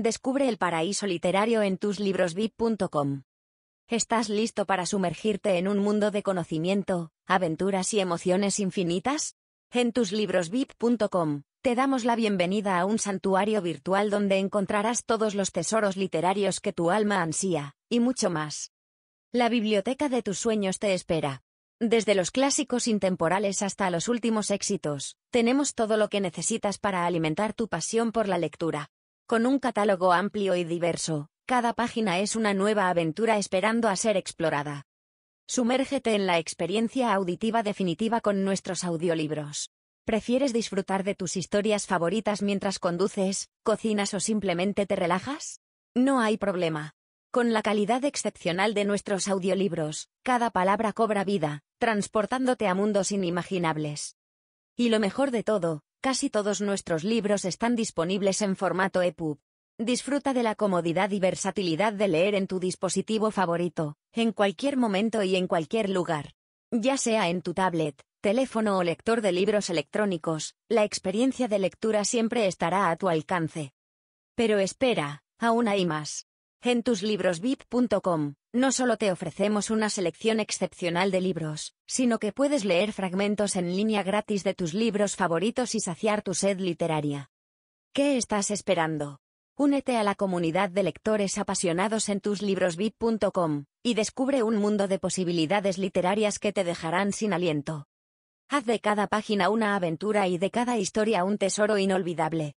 Descubre el paraíso literario en tuslibrosvip.com. ¿Estás listo para sumergirte en un mundo de conocimiento, aventuras y emociones infinitas? En tuslibrosvip.com te damos la bienvenida a un santuario virtual donde encontrarás todos los tesoros literarios que tu alma ansía, y mucho más. La biblioteca de tus sueños te espera. Desde los clásicos intemporales hasta los últimos éxitos, tenemos todo lo que necesitas para alimentar tu pasión por la lectura. Con un catálogo amplio y diverso, cada página es una nueva aventura esperando a ser explorada. Sumérgete en la experiencia auditiva definitiva con nuestros audiolibros. ¿Prefieres disfrutar de tus historias favoritas mientras conduces, cocinas o simplemente te relajas? No hay problema. Con la calidad excepcional de nuestros audiolibros, cada palabra cobra vida, transportándote a mundos inimaginables. Y lo mejor de todo, Casi todos nuestros libros están disponibles en formato EPUB. Disfruta de la comodidad y versatilidad de leer en tu dispositivo favorito, en cualquier momento y en cualquier lugar. Ya sea en tu tablet, teléfono o lector de libros electrónicos, la experiencia de lectura siempre estará a tu alcance. Pero espera, aún hay más. En tuslibrosvip.com, no solo te ofrecemos una selección excepcional de libros, sino que puedes leer fragmentos en línea gratis de tus libros favoritos y saciar tu sed literaria. ¿Qué estás esperando? Únete a la comunidad de lectores apasionados en tuslibrosvip.com y descubre un mundo de posibilidades literarias que te dejarán sin aliento. Haz de cada página una aventura y de cada historia un tesoro inolvidable.